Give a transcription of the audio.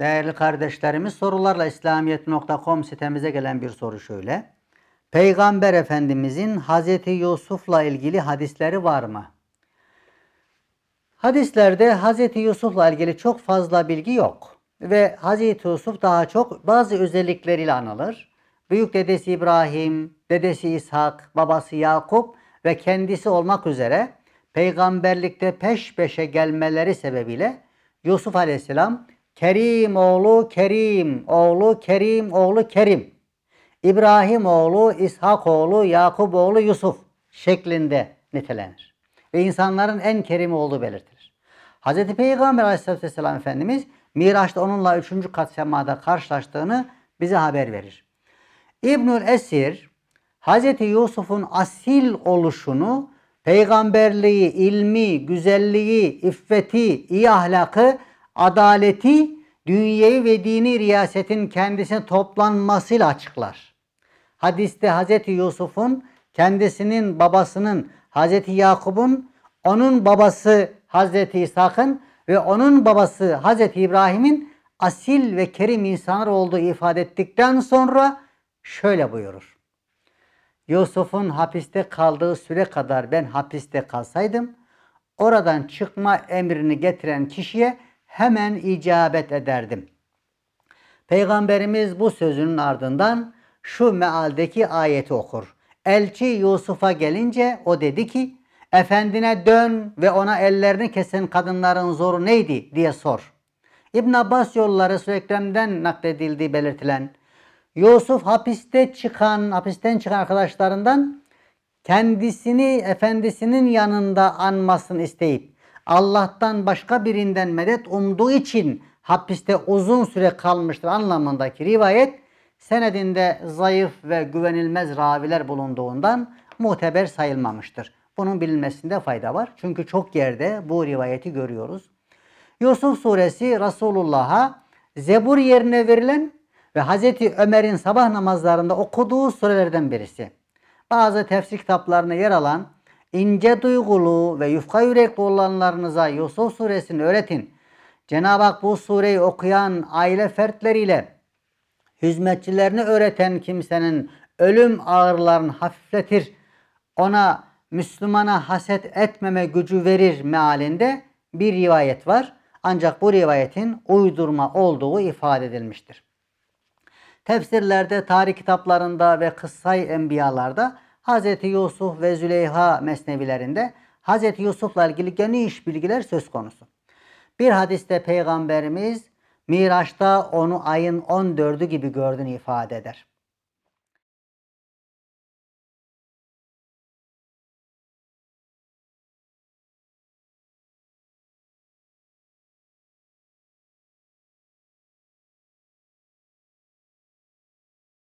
Değerli kardeşlerimiz sorularla İslamiyet.com sitemize gelen bir soru şöyle. Peygamber Efendimizin Hazreti Yusuf'la ilgili hadisleri var mı? Hadislerde Hazreti Yusuf'la ilgili çok fazla bilgi yok. Ve Hazreti Yusuf daha çok bazı özellikleriyle anılır. Büyük dedesi İbrahim, dedesi İshak, babası Yakup ve kendisi olmak üzere peygamberlikte peş peşe gelmeleri sebebiyle Yusuf Aleyhisselam Kerim oğlu Kerim, oğlu Kerim, oğlu Kerim. İbrahim oğlu, İshak oğlu, Yakup oğlu Yusuf şeklinde nitelenir. Ve insanların en kerim olduğu belirtilir. Hz. Peygamber aleyhissalatü vesselam Efendimiz Miraç'ta onunla üçüncü kat semada karşılaştığını bize haber verir. İbnül Esir Hz. Yusuf'un asil oluşunu, peygamberliği, ilmi, güzelliği, iffeti, iyi ahlakı adaleti dünyayı ve dini riyasetin kendisine toplanmasıyla açıklar. Hadiste Hz. Yusuf'un kendisinin babasının Hz. Yakub'un onun babası Hz. İshak'ın ve onun babası Hz. İbrahim'in asil ve kerim insanlar olduğu ifade ettikten sonra şöyle buyurur. Yusuf'un hapiste kaldığı süre kadar ben hapiste kalsaydım oradan çıkma emrini getiren kişiye hemen icabet ederdim. Peygamberimiz bu sözünün ardından şu mealdeki ayeti okur. Elçi Yusuf'a gelince o dedi ki, Efendine dön ve ona ellerini kesen kadınların zoru neydi diye sor. İbn Abbas yolları Süekrem'den nakledildiği belirtilen Yusuf hapiste çıkan, hapisten çıkan arkadaşlarından kendisini efendisinin yanında anmasını isteyip Allah'tan başka birinden medet umduğu için hapiste uzun süre kalmıştır anlamındaki rivayet senedinde zayıf ve güvenilmez raviler bulunduğundan muteber sayılmamıştır. Bunun bilinmesinde fayda var. Çünkü çok yerde bu rivayeti görüyoruz. Yusuf suresi Resulullah'a zebur yerine verilen ve Hazreti Ömer'in sabah namazlarında okuduğu surelerden birisi. Bazı tefsir kitaplarına yer alan ince duygulu ve yufka yürekli olanlarınıza Yusuf suresini öğretin. Cenab-ı Hak bu sureyi okuyan aile fertleriyle hizmetçilerini öğreten kimsenin ölüm ağırlarını hafifletir. Ona Müslümana haset etmeme gücü verir mealinde bir rivayet var. Ancak bu rivayetin uydurma olduğu ifade edilmiştir. Tefsirlerde, tarih kitaplarında ve kıssay enbiyalarda Hz. Yusuf ve Züleyha mesnevilerinde Hz. Yusuf'la ilgili geniş bilgiler söz konusu. Bir hadiste Peygamberimiz Miraç'ta onu ayın 14'ü gibi gördüğünü ifade eder.